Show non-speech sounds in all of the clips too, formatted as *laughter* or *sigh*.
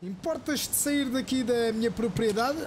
Importas-te sair daqui da minha propriedade?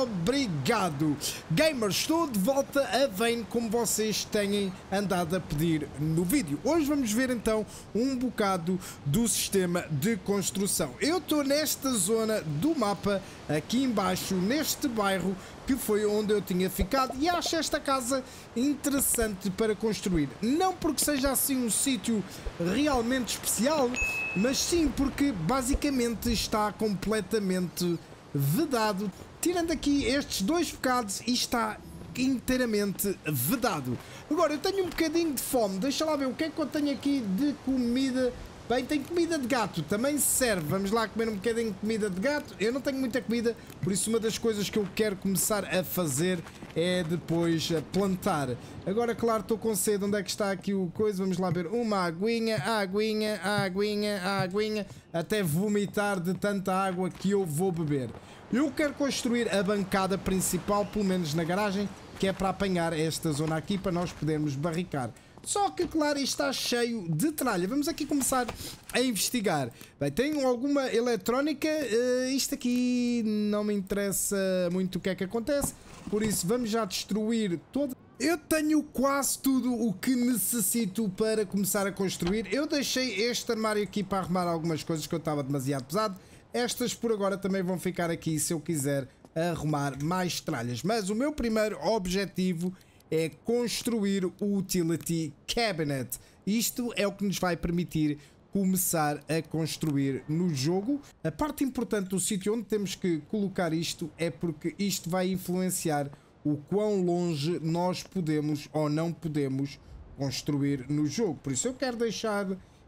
obrigado! Gamers, estou de volta a bem como vocês têm andado a pedir no vídeo. Hoje vamos ver então um bocado do sistema de construção. Eu estou nesta zona do mapa, aqui embaixo, neste bairro, que foi onde eu tinha ficado e acho esta casa interessante para construir. Não porque seja assim um sítio realmente especial, mas sim porque basicamente está completamente vedado. Tirando aqui estes dois bocados e está inteiramente vedado. Agora, eu tenho um bocadinho de fome, deixa lá ver o que é que eu tenho aqui de comida Bem, tem comida de gato, também serve. Vamos lá comer um bocadinho de comida de gato. Eu não tenho muita comida, por isso uma das coisas que eu quero começar a fazer é depois eh, plantar. Agora, claro, estou com sede. Onde é que está aqui o coisa? Vamos lá ver. Uma aguinha, aguinha, aguinha, aguinha. Até vomitar de tanta água que eu vou beber. Eu quero construir a bancada principal, pelo menos na garagem, que é para apanhar esta zona aqui, para nós podermos barricar. Só que, claro, está cheio de tralha. Vamos aqui começar a investigar. Bem, tem alguma eletrónica. Uh, isto aqui não me interessa muito o que é que acontece. Por isso, vamos já destruir tudo. Eu tenho quase tudo o que necessito para começar a construir. Eu deixei este armário aqui para arrumar algumas coisas que eu estava demasiado pesado. Estas por agora também vão ficar aqui se eu quiser arrumar mais tralhas. Mas o meu primeiro objetivo é construir o Utility Cabinet. Isto é o que nos vai permitir começar a construir no jogo. A parte importante do sítio onde temos que colocar isto é porque isto vai influenciar o quão longe nós podemos ou não podemos construir no jogo. Por isso eu quero deixar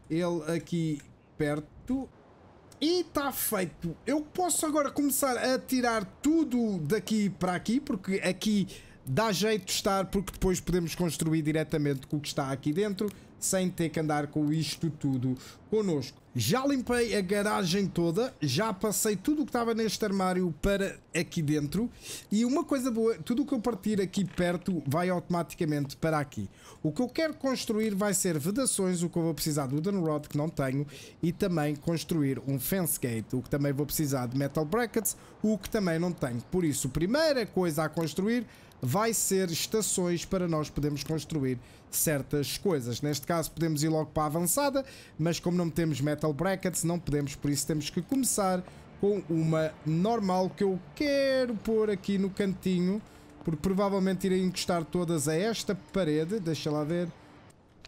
ele aqui perto. E está feito. Eu posso agora começar a tirar tudo daqui para aqui, porque aqui Dá jeito de estar porque depois podemos construir diretamente com o que está aqui dentro sem ter que andar com isto tudo connosco. Já limpei a garagem toda, já passei tudo o que estava neste armário para aqui dentro e uma coisa boa, tudo o que eu partir aqui perto vai automaticamente para aqui. O que eu quero construir vai ser vedações, o que eu vou precisar do wooden rod que não tenho e também construir um fence gate, o que também vou precisar de metal brackets, o que também não tenho. Por isso, primeira coisa a construir vai ser estações para nós podermos construir certas coisas. Neste caso podemos ir logo para a avançada, mas como não temos metal brackets, não podemos, por isso temos que começar com uma normal que eu quero pôr aqui no cantinho, porque provavelmente irei encostar todas a esta parede, deixa lá ver.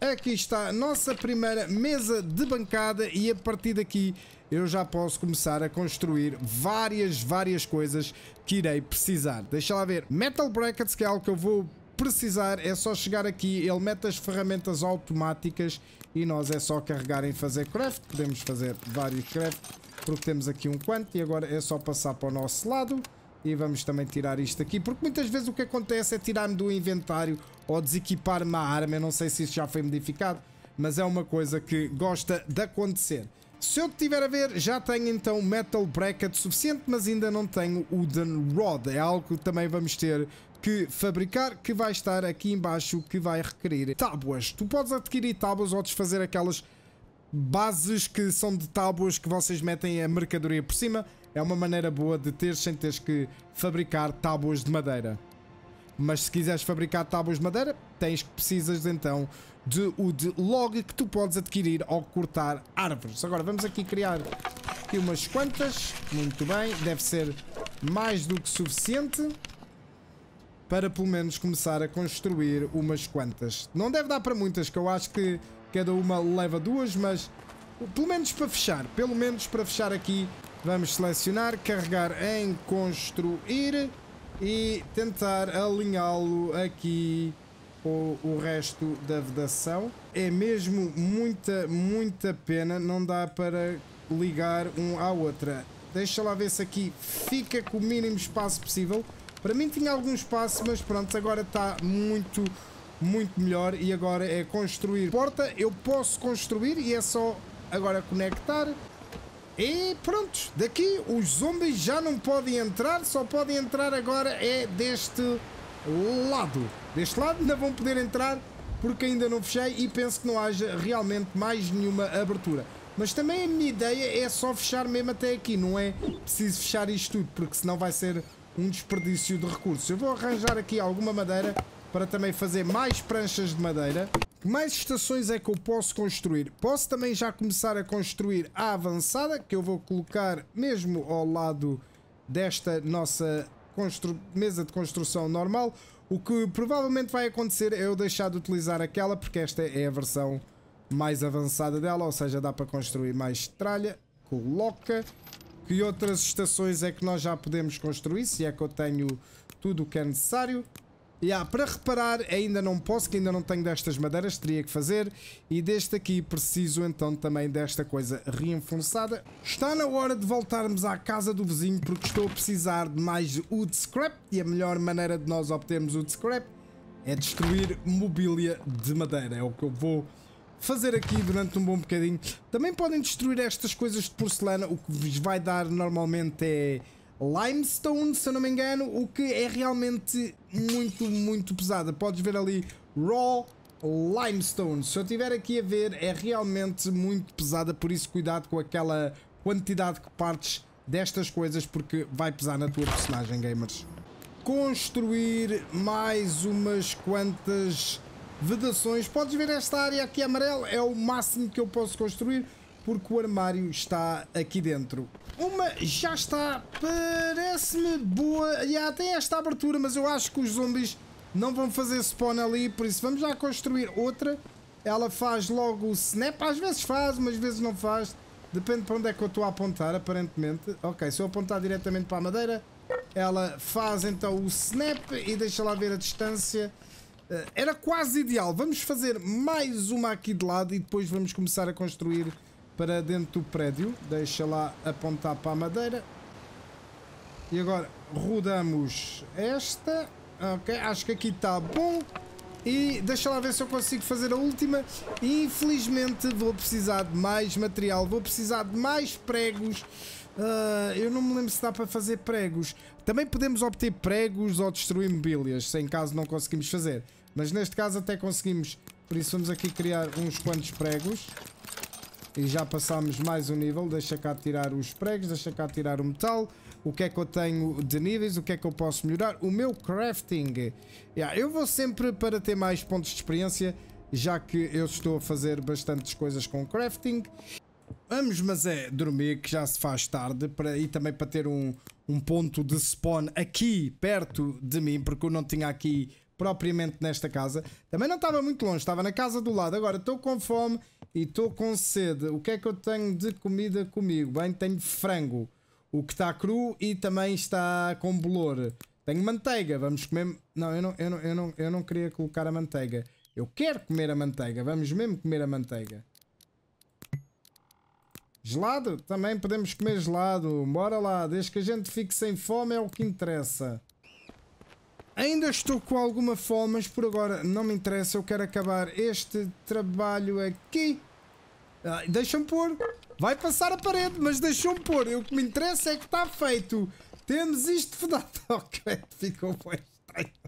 Aqui está a nossa primeira mesa de bancada e a partir daqui eu já posso começar a construir várias, várias coisas que irei precisar. Deixa lá ver. Metal Brackets, que é algo que eu vou precisar, é só chegar aqui, ele mete as ferramentas automáticas e nós é só carregar em fazer craft. Podemos fazer vários craft, porque temos aqui um quanto e agora é só passar para o nosso lado. E vamos também tirar isto aqui, porque muitas vezes o que acontece é tirar-me do inventário ou desequipar-me a arma. Eu não sei se isso já foi modificado, mas é uma coisa que gosta de acontecer. Se eu tiver a ver, já tenho então metal bracket suficiente, mas ainda não tenho wooden rod. É algo que também vamos ter que fabricar, que vai estar aqui embaixo, que vai requerer tábuas. Tu podes adquirir tábuas ou desfazer aquelas bases que são de tábuas que vocês metem a mercadoria por cima. É uma maneira boa de ter sem teres que fabricar tábuas de madeira. Mas se quiseres fabricar tábuas de madeira, tens que precisas então de o de log que tu podes adquirir ao cortar árvores. Agora vamos aqui criar aqui umas quantas. Muito bem, deve ser mais do que suficiente para pelo menos começar a construir umas quantas. Não deve dar para muitas, que eu acho que cada uma leva duas, mas pelo menos para fechar, pelo menos para fechar aqui, vamos selecionar, carregar em construir e tentar alinhá-lo aqui com o resto da vedação. É mesmo muita, muita pena, não dá para ligar um à outra. Deixa lá ver se aqui fica com o mínimo espaço possível. Para mim tinha algum espaço, mas pronto, agora está muito, muito melhor. E agora é construir porta. Eu posso construir e é só agora conectar. E pronto, daqui os zombies já não podem entrar, só podem entrar agora é deste lado. Deste lado ainda vão poder entrar porque ainda não fechei e penso que não haja realmente mais nenhuma abertura. Mas também a minha ideia é só fechar mesmo até aqui, não é preciso fechar isto tudo, porque senão vai ser um desperdício de recursos. Eu vou arranjar aqui alguma madeira para também fazer mais pranchas de madeira. Que mais estações é que eu posso construir? Posso também já começar a construir a avançada, que eu vou colocar mesmo ao lado desta nossa mesa de construção normal. O que provavelmente vai acontecer é eu deixar de utilizar aquela, porque esta é a versão mais avançada dela, ou seja, dá para construir mais tralha. Coloca. Que outras estações é que nós já podemos construir, se é que eu tenho tudo o que é necessário. Yeah, para reparar ainda não posso, que ainda não tenho destas madeiras, teria que fazer. E deste aqui preciso então também desta coisa reenforçada. Está na hora de voltarmos à casa do vizinho porque estou a precisar de mais wood scrap. E a melhor maneira de nós obtermos wood scrap é destruir mobília de madeira. É o que eu vou fazer aqui durante um bom bocadinho. Também podem destruir estas coisas de porcelana. O que vos vai dar normalmente é Limestone, se eu não me engano, o que é realmente muito, muito pesada. Podes ver ali Raw Limestone. Se eu estiver aqui a ver, é realmente muito pesada, por isso cuidado com aquela quantidade que partes destas coisas, porque vai pesar na tua personagem, gamers. Construir mais umas quantas vedações. Podes ver esta área aqui amarela, é o máximo que eu posso construir porque o armário está aqui dentro. Uma já está, parece-me boa, e há até esta abertura, mas eu acho que os zumbis não vão fazer spawn ali, por isso vamos já construir outra. Ela faz logo o snap, às vezes faz, mas às vezes não faz, depende para onde é que eu estou a apontar, aparentemente. Ok, se eu apontar diretamente para a madeira, ela faz então o snap e deixa lá ver a distância. Eh, era quase ideal, vamos fazer mais uma aqui de lado e depois vamos começar a construir para dentro do prédio, deixa lá apontar para a madeira. E agora rodamos esta, ok, acho que aqui está bom. E deixa lá ver se eu consigo fazer a última. Infelizmente vou precisar de mais material, vou precisar de mais pregos. Uh, eu não me lembro se dá para fazer pregos. Também podemos obter pregos ou destruir mobílias, se em caso não conseguimos fazer. Mas neste caso até conseguimos. Por isso vamos aqui criar uns quantos pregos e já passámos mais um nível. Deixa cá tirar os pregos, deixa cá tirar o metal. O que é que eu tenho de níveis? O que é que eu posso melhorar? O meu crafting. Yeah, eu vou sempre para ter mais pontos de experiência, já que eu estou a fazer bastantes coisas com crafting. Vamos, mas é dormir, que já se faz tarde, para, e também para ter um, um ponto de spawn aqui perto de mim, porque eu não tinha aqui propriamente nesta casa. Também não estava muito longe, estava na casa do lado. Agora estou com fome e estou com sede. O que é que eu tenho de comida comigo? Bem, tenho frango, o que está cru e também está com bolor. Tenho manteiga, vamos comer. Não, eu não, eu não, eu não, eu não queria colocar a manteiga. Eu quero comer a manteiga, vamos mesmo comer a manteiga. Gelado? Também podemos comer gelado. Bora lá, desde que a gente fique sem fome é o que interessa. Ainda estou com alguma fome, mas por agora não me interessa. Eu quero acabar este trabalho aqui. Ah, me pôr. Vai passar a parede, mas deixa me pôr. Eu, o que me interessa é que está feito. Temos isto fodado. *laughs* Ok, ficou bem estranho. *laughs*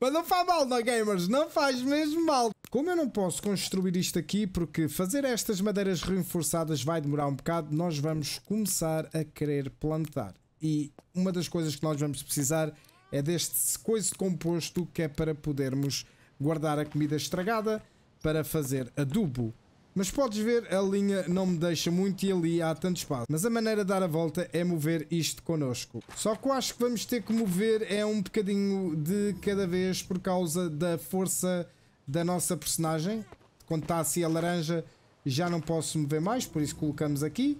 Mas não faz mal, não, é, gamers? Não faz mesmo mal. Como eu não posso construir isto aqui, porque fazer estas madeiras reforçadas vai demorar um bocado, nós vamos começar a querer plantar e uma das coisas que nós vamos precisar é deste coiso composto que é para podermos guardar a comida estragada para fazer adubo. Mas podes ver, a linha não me deixa muito e ali há tanto espaço. Mas a maneira de dar a volta é mover isto connosco. Só que eu acho que vamos ter que mover é um bocadinho de cada vez por causa da força da nossa personagem. Quando está assim a laranja já não posso mover mais, por isso colocamos aqui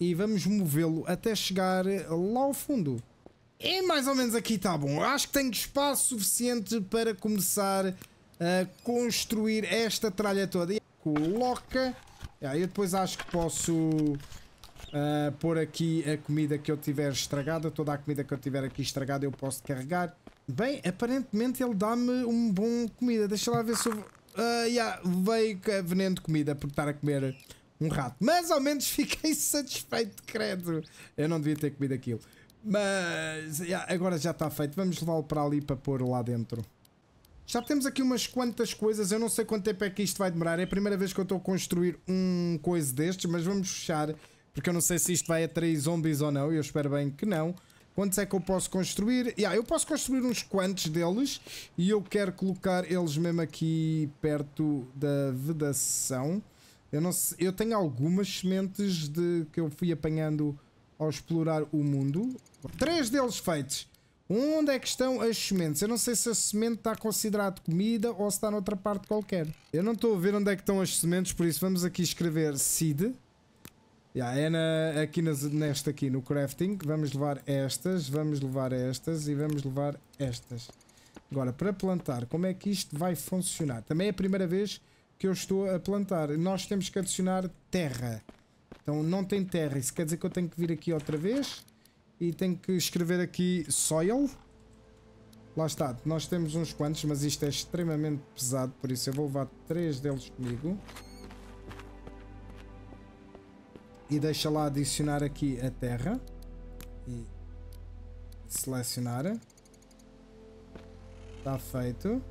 e vamos movê-lo até chegar lá ao fundo. E mais ou menos aqui está bom. Acho que tenho espaço suficiente para começar a construir esta tralha toda. E coloca. Ah, eu depois acho que posso uh, pôr aqui a comida que eu tiver estragada. Toda a comida que eu tiver aqui estragada eu posso carregar. Bem, aparentemente ele dá-me um bom comida. Deixa lá ver se eu... Uh, yeah, veio veneno de comida por estar a comer um rato. Mas ao menos *laughs* fiquei satisfeito, credo. Eu não devia ter comido aquilo. Mas yeah, agora já está feito. Vamos levá-lo para ali para pôr lá dentro. Já temos aqui umas quantas coisas. Eu não sei quanto tempo é que isto vai demorar. É a primeira vez que eu estou a construir um coisa destes, mas vamos fechar. Porque eu não sei se isto vai atrair zombies ou não. e Eu espero bem que não. Quantos é que eu posso construir? Yeah, eu posso construir uns quantos deles e eu quero colocar eles mesmo aqui perto da vedação. Eu, não sei, eu tenho algumas sementes de, que eu fui apanhando ao explorar o mundo. Três deles feitos. Onde é que estão as sementes? Eu não sei se a semente está considerada comida ou se está noutra parte qualquer. Eu não estou a ver onde é que estão as sementes, por isso vamos aqui escrever seed. Yeah, é na, aqui nas, nesta aqui, no crafting. Vamos levar estas, vamos levar estas e vamos levar estas. Agora, para plantar, como é que isto vai funcionar? Também é a primeira vez que eu estou a plantar. Nós temos que adicionar terra. Então não tem terra. Isso quer dizer que eu tenho que vir aqui outra vez e tenho que escrever aqui soil. Lá está. Nós temos uns quantos, mas isto é extremamente pesado, por isso eu vou levar três deles comigo. E deixa lá adicionar aqui a terra. E selecionar. Está feito.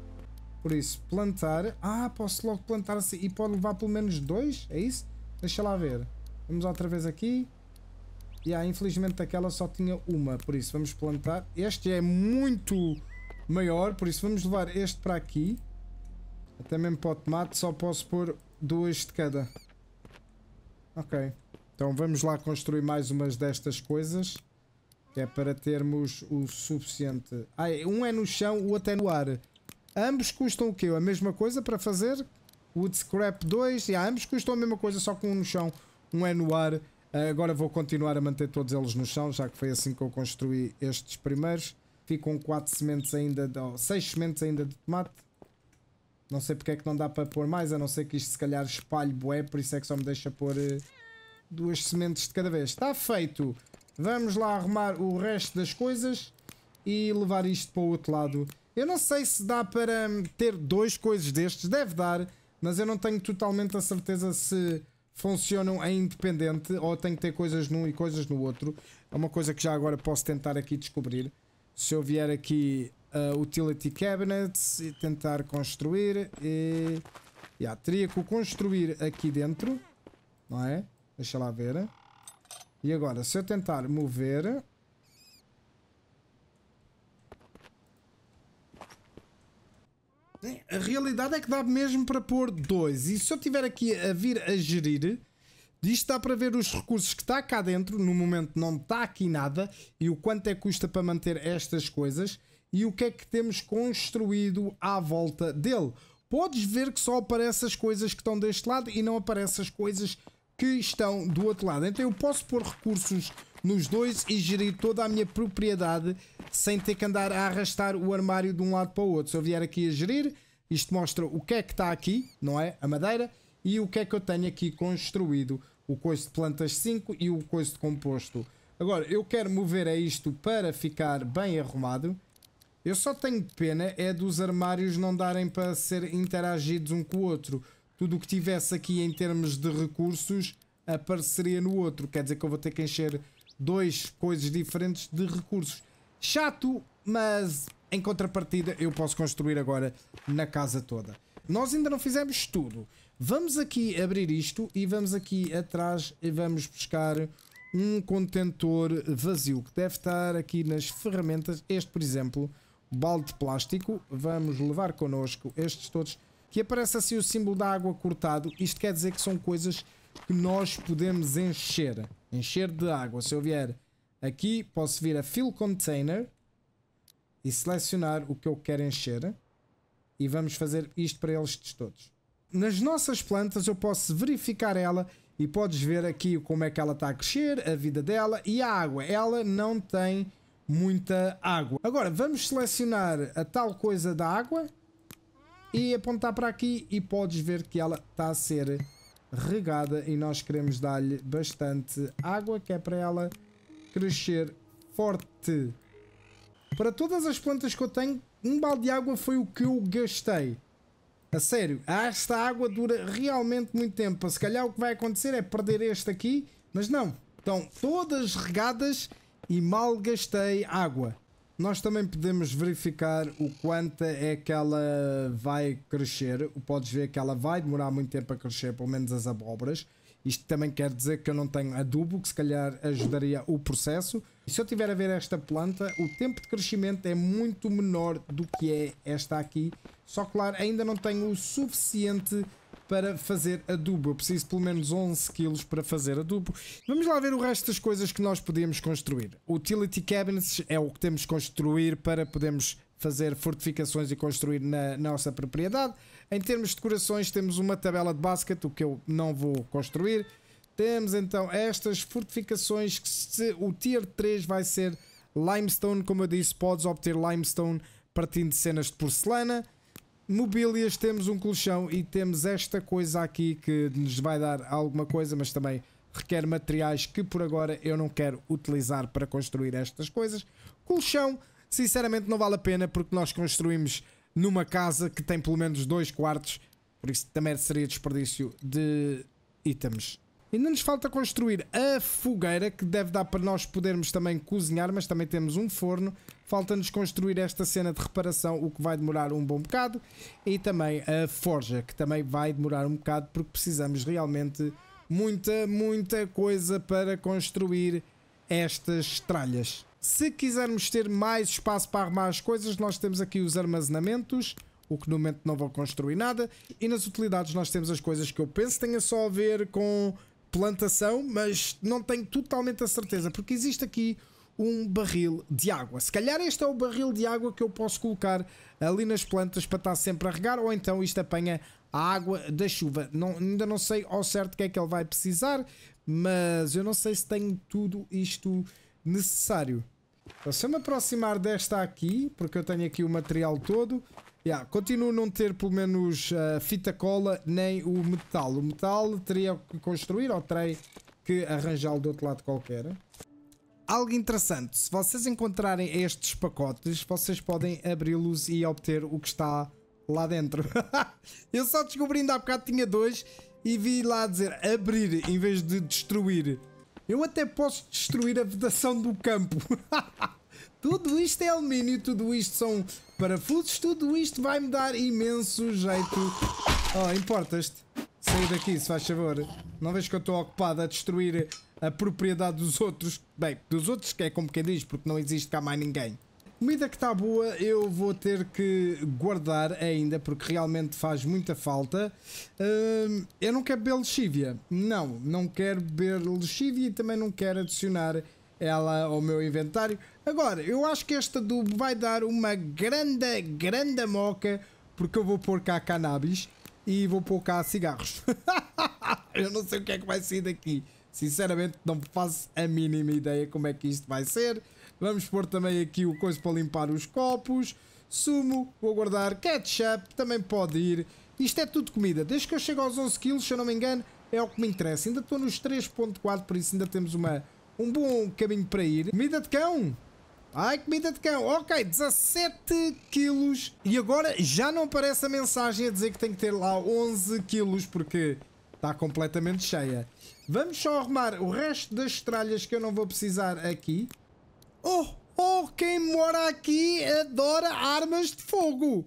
Por isso, plantar. Ah, posso logo plantar assim. E pode levar pelo menos dois? É isso? Deixa lá ver. Vamos outra vez aqui. E yeah, infelizmente aquela só tinha uma. Por isso, vamos plantar. Este é muito maior. Por isso, vamos levar este para aqui. Até mesmo para o tomate. Só posso pôr duas de cada. Ok. Então vamos lá construir mais umas destas coisas. Que é para termos o suficiente. Ah, é, um é no chão, o outro é no ar. Ambos custam o quê? A mesma coisa para fazer? Wood Scrap 2. Yeah, ambos custam a mesma coisa, só com um no chão, um é no ar. Ah, agora vou continuar a manter todos eles no chão, já que foi assim que eu construí estes primeiros. Ficam 4 sementes ainda, de, 6 sementes ainda de tomate. Não sei porque é que não dá para pôr mais, a não ser que isto se calhar espalhe bué, por isso é que só me deixa pôr eh, duas sementes de cada vez. Está feito! Vamos lá arrumar o resto das coisas e levar isto para o outro lado eu não sei se dá para ter dois coisas destes, deve dar, mas eu não tenho totalmente a certeza se funcionam em independente ou tenho que ter coisas num e coisas no outro. É uma coisa que já agora posso tentar aqui descobrir. Se eu vier aqui a uh, Utility Cabinets e tentar construir e... Yeah, teria que o construir aqui dentro, não é? Deixa lá ver. E agora, se eu tentar mover... A realidade é que dá mesmo para pôr dois. E se eu estiver aqui a vir a gerir, disto dá para ver os recursos que está cá dentro. No momento não está aqui nada. E o quanto é que custa para manter estas coisas. E o que é que temos construído à volta dele. Podes ver que só aparecem as coisas que estão deste lado e não aparecem as coisas que estão do outro lado. Então eu posso pôr recursos nos dois e gerir toda a minha propriedade sem ter que andar a arrastar o armário de um lado para o outro. Se eu vier aqui a gerir, isto mostra o que é que está aqui, não é? A madeira e o que é que eu tenho aqui construído. O coice de plantas 5 e o coice de composto. Agora, eu quero mover a isto para ficar bem arrumado. Eu só tenho pena é dos armários não darem para ser interagidos um com o outro. Tudo o que tivesse aqui em termos de recursos apareceria no outro. Quer dizer que eu vou ter que encher dois coisas diferentes de recursos. Chato, mas em contrapartida eu posso construir agora na casa toda. Nós ainda não fizemos tudo. Vamos aqui abrir isto e vamos aqui atrás e vamos buscar um contentor vazio que deve estar aqui nas ferramentas. Este, por exemplo, balde plástico. Vamos levar connosco estes todos. Que aparece assim o símbolo da água cortado. Isto quer dizer que são coisas que nós podemos encher. Encher de água. Se eu vier aqui, posso vir a Fill Container e selecionar o que eu quero encher. E vamos fazer isto para eles todos. Nas nossas plantas eu posso verificar ela e podes ver aqui como é que ela está a crescer, a vida dela e a água. Ela não tem muita água. Agora vamos selecionar a tal coisa da água e apontar para aqui e podes ver que ela está a ser regada e nós queremos dar-lhe bastante água, que é para ela crescer forte. Para todas as plantas que eu tenho, um balde de água foi o que eu gastei. A sério, esta água dura realmente muito tempo. Se calhar o que vai acontecer é perder este aqui, mas não. Estão todas regadas e mal gastei água. Nós também podemos verificar o quanto é que ela vai crescer. Podes ver que ela vai demorar muito tempo a crescer, pelo menos as abobras. Isto também quer dizer que eu não tenho adubo, que se calhar ajudaria o processo. E se eu tiver a ver esta planta, o tempo de crescimento é muito menor do que é esta aqui. Só claro, ainda não tenho o suficiente para fazer adubo. Eu preciso pelo menos 11 quilos para fazer adubo. Vamos lá ver o resto das coisas que nós podíamos construir. Utility cabinets é o que temos que construir para podermos fazer fortificações e construir na, na nossa propriedade. Em termos de decorações temos uma tabela de basket, o que eu não vou construir. Temos então estas fortificações que se, o tier 3 vai ser limestone, como eu disse, podes obter limestone partindo de cenas de porcelana mobílias, temos um colchão e temos esta coisa aqui que nos vai dar alguma coisa, mas também requer materiais que por agora eu não quero utilizar para construir estas coisas. Colchão, sinceramente, não vale a pena porque nós construímos numa casa que tem pelo menos dois quartos, por isso também seria desperdício de itens. Ainda nos falta construir a fogueira, que deve dar para nós podermos também cozinhar, mas também temos um forno. Falta-nos construir esta cena de reparação, o que vai demorar um bom bocado. E também a forja, que também vai demorar um bocado, porque precisamos realmente muita, muita coisa para construir estas tralhas. Se quisermos ter mais espaço para arrumar as coisas, nós temos aqui os armazenamentos, o que no momento não vou construir nada. E nas utilidades nós temos as coisas que eu penso tenha só a ver com plantação, mas não tenho totalmente a certeza, porque existe aqui um barril de água. Se calhar este é o barril de água que eu posso colocar ali nas plantas para estar sempre a regar, ou então isto apanha a água da chuva. Não, ainda não sei ao certo o que é que ele vai precisar, mas eu não sei se tenho tudo isto necessário. Então, se eu me aproximar desta aqui, porque eu tenho aqui o material todo, Yeah, continuo não ter pelo menos a uh, eh, fita cola nem o metal. O metal teria que construir ou terei que arranjá-lo do outro lado qualquer. Algo interessante, se vocês encontrarem estes pacotes, vocês podem abri-los e obter o que está lá dentro. *laughs* Eu só descobri ainda há bocado tinha dois e vi lá dizer abrir em vez de destruir. Eu até posso destruir a vedação do campo. *laughs* tudo isto é alumínio, tudo isto são parafusos, tudo isto vai-me dar imenso jeito. Oh, importas-te? Sai daqui, se faz favor. Não vejo que eu estou ocupado a destruir a propriedade dos outros. Bem, dos outros que é como quem diz, porque não existe cá mais ninguém. Comida que está boa eu vou ter que guardar ainda porque realmente faz muita falta. Hum, eu não quero beber lexívia. Não, não quero beber lexívia e também não quero adicionar ela ao meu inventário. Agora, eu acho que esta adubo vai dar uma grande, grande moca, porque eu vou pôr cá cannabis e vou pôr cá cigarros. *laughs* eu não sei o que é que vai sair daqui. Sinceramente, não faço a mínima ideia como é que isto vai ser. Vamos pôr também aqui o coisa para limpar os copos. Sumo, vou guardar ketchup, também pode ir. Isto é tudo comida. Desde que eu chego aos 11 kg, se eu não me engano, é o que me interessa. Ainda estou nos 3.4, por isso ainda temos uma um bom caminho para ir. Comida de cão! Ai, comida de cão! Ok, 17 quilos. E agora já não aparece a mensagem a dizer que tem que ter lá 11 quilos, porque está completamente cheia. Vamos só arrumar o resto das estralhas que eu não vou precisar aqui. Oh! Oh, quem mora aqui adora armas de fogo!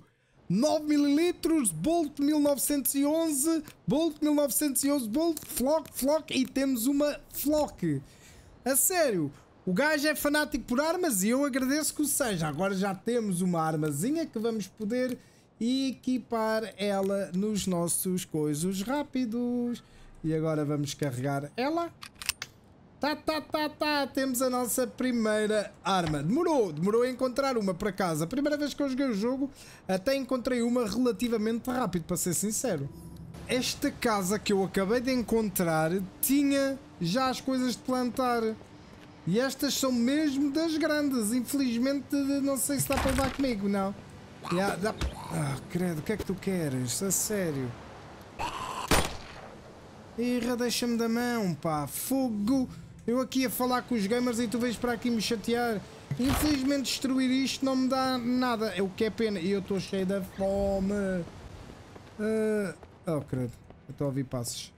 9 ml, Bolt 1911, Bolt 1911, Bolt, Flock, Flock e temos uma Flock. A sério, o gajo é fanático por armas e eu agradeço que o seja. Agora já temos uma armazinha que vamos poder equipar ela nos nossos coisos rápidos. E agora vamos carregar ela. Tá, tá, tá, tá. Temos a nossa primeira arma. Demorou, demorou a encontrar uma para casa. A primeira vez que eu joguei o jogo, até encontrei uma relativamente rápido, para ser sincero. Esta casa que eu acabei de encontrar tinha já as coisas de plantar. E estas são mesmo das grandes. Infelizmente, não sei se dá para levar comigo, não. Yeah, dá... Ah, credo, o que é que tu queres? A sério. Irra, deixa-me da mão, pá. Fogo. Eu aqui a falar com os gamers e tu vens para aqui me chatear. Infelizmente, destruir isto não me dá nada. É o que é pena. E eu estou cheio da fome. Uh... Oh, credo. estou a ouvir passos.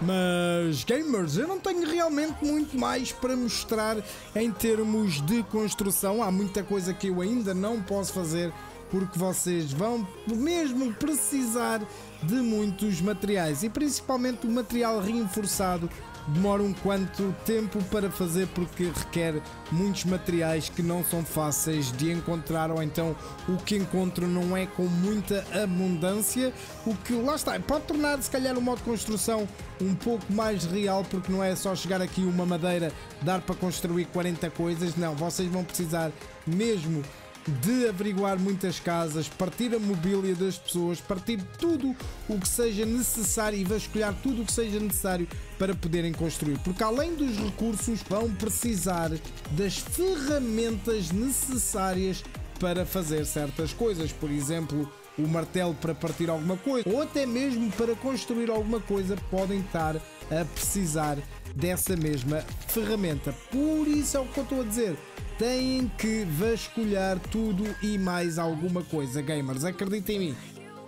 Mas, gamers, eu não tenho realmente muito mais para mostrar em termos de construção. Há muita coisa que eu ainda não posso fazer porque vocês vão mesmo precisar de muitos materiais e principalmente o material reforçado demora um quanto tempo para fazer porque requer muitos materiais que não são fáceis de encontrar ou então o que encontro não é com muita abundância, o que lá está, pode tornar se calhar o modo de construção um pouco mais real porque não é só chegar aqui uma madeira, dar para construir 40 coisas, não, vocês vão precisar mesmo de averiguar muitas casas, partir a mobília das pessoas, partir tudo o que seja necessário e vasculhar tudo o que seja necessário para poderem construir. Porque além dos recursos, vão precisar das ferramentas necessárias para fazer certas coisas. Por exemplo, o martelo para partir alguma coisa ou até mesmo para construir alguma coisa, podem estar a precisar dessa mesma ferramenta. Por isso é o que eu estou a dizer têm que vasculhar tudo e mais alguma coisa, gamers, acredita em mim.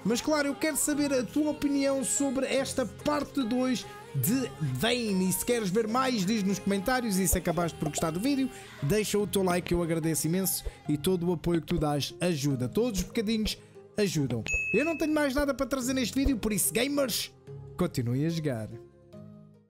Mas claro, eu quero saber a tua opinião sobre esta parte 2 de Vayne. E se queres ver mais, diz nos comentários. E se acabaste por gostar do vídeo, deixa o teu like, eu agradeço imenso. E todo o apoio que tu dás ajuda. Todos os bocadinhos ajudam. Eu não tenho mais nada para trazer neste vídeo, por isso, gamers, continuem a jogar.